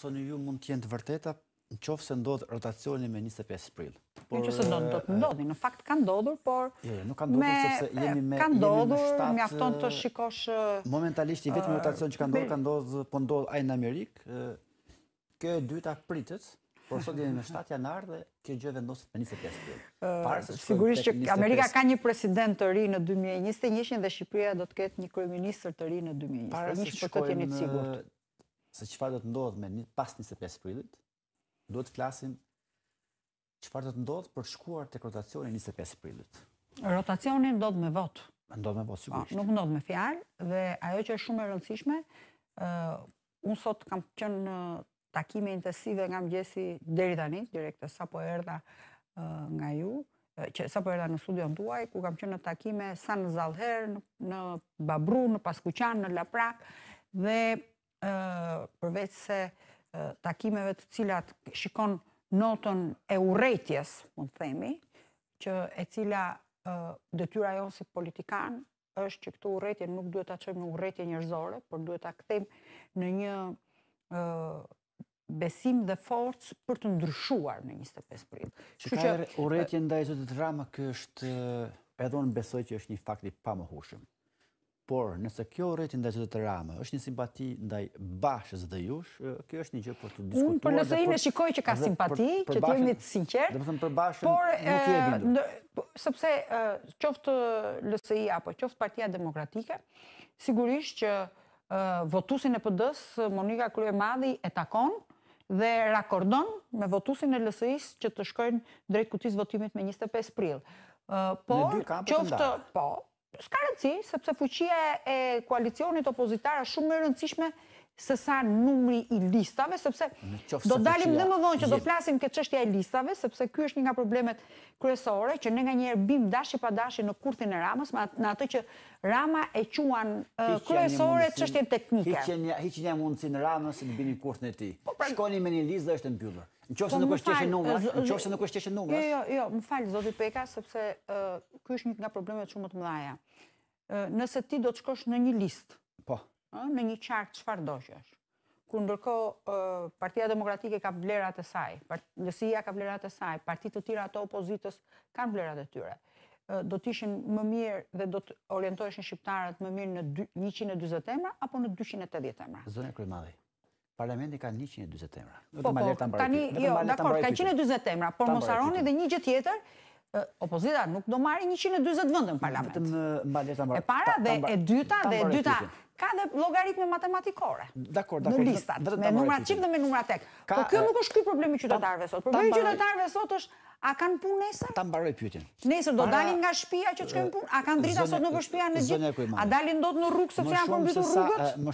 Sonë ju mund t'jenë të vërteta në qofë se ndodhë rotacioni me 25 prill. Por, në qofë se do të ndodhë, në fakt kanë ndodhur, por... Jo, jo, nuk kanë ndodhur, sepse jemi me... Kanë ndodhur, me afton të shikosh... Momentalisht, i vetëm rotacioni që kanë ndodhë, kanë ndodhë, po ndodhë ajë në Amerikë. Kjo e dyta pritët, por sot jemi me 7 janar dhe kjo gjë vendoset me 25 prill. sigurisht që Amerika ka një president të ri në 2021 dhe Shqipëria do të ketë një kryeminist të ri në 2021. Para se shkojmë se çfarë do ndodhë me pas 25 prillit duhet të klasin çfarë do të ndodhë për shkuar tek rotacioni 25 prillit rotacionin do të me votë ndodh me votë sigurisht. Po, nuk ndodh me fjalë dhe ajo që është shumë e rëndësishme unë sot kam qenë në takime intensive nga mëngjesi deri tani direkt sa po erda nga ju që sa po erda në studion tuaj ku kam qenë në takime sa në sallher në babru në Paskuqan, në laprak dhe përvec se takimeve të cilat shikon notën e urejtjes, mund themi, që e cila dëtyra jonë si politikan, është që këtu urejtje nuk duhet të qëmë në urejtje njërzore, por duhet të këtem në një besim dhe forcë për të ndryshuar në 25 prill. Që ka urejtje ndaj zotit Rama, kështë edhe unë besoj që është një fakti pa më hushëm por nëse kjo rreti ndaj të Rama është një simpati ndaj bashës dhe jush, kjo është një gjë për të diskutuar. Unë për nëse në shikoj që ka simpati, që të jemi të sinqer, Do të thënë për bashën por, nuk e po, Sepse qoftë LSI apo qoftë Partia Demokratike, sigurisht që votusin e pd Monika Monika Kryemadhi e takon dhe rakordon me votusin e LSI-s që të shkojnë drejt kutisë votimit me 25 prill. Uh, qoftë, po, s'ka rëndësi, sepse fuqia e koalicionit opozitar është shumë e rëndësishme se sa numri i listave, sepse do dalim dhe më vonë që do flasim këtë qështja i listave, sepse kjo është një nga problemet kryesore, që në nga njerë bim dashi pa dashi në kurthin e ramës, ma në atë që rama e quan kryesore të qështjen teknike. Hiqë një, hiq një mundësi në ramës në bini kurthin e ti. Po, pra, Shkoni me një listë dhe është në pjullë. Po, në qofë se nuk është qështje numra. Në qofë se nuk është qeshe numra. Jo, jo, jo, më falë, zoti Peka, sepse uh, është një nga problemet shumë të mëdhaja. nëse ti do të shkosh në një listë, po me një qartë që do është. Kur ndërko Partia Demokratike ka vlerat e saj, Lësia ka vlerat e saj, partit të tira ato opozitës kanë vlerat e tyre do të ishin më mirë dhe do të orientoheshin shqiptarët më mirë në 140 emra apo në 280 emra. Zonë madhej, Parlamenti ka 140 emra. Po, po, Tani, jo, dakor, ka 140 emra, por mos harroni po. dhe një gjë tjetër, opozita nuk do marri 120 vëndën parlament. E para dhe e dyta dhe e dyta ka dhe logaritme matematikore në listat, me numrat qip dhe me numrat tek. Po kjo nuk është kjo problemi qytetarve sot. Problemi qytetarve sot është A kanë punë nesër? Ta mbaroj pyetjen. Nesër do dalin nga shpia që që kënë punë? A kanë drita sot në vëshpia në gjithë? A dalin do të në rrugë së janë në rrugët?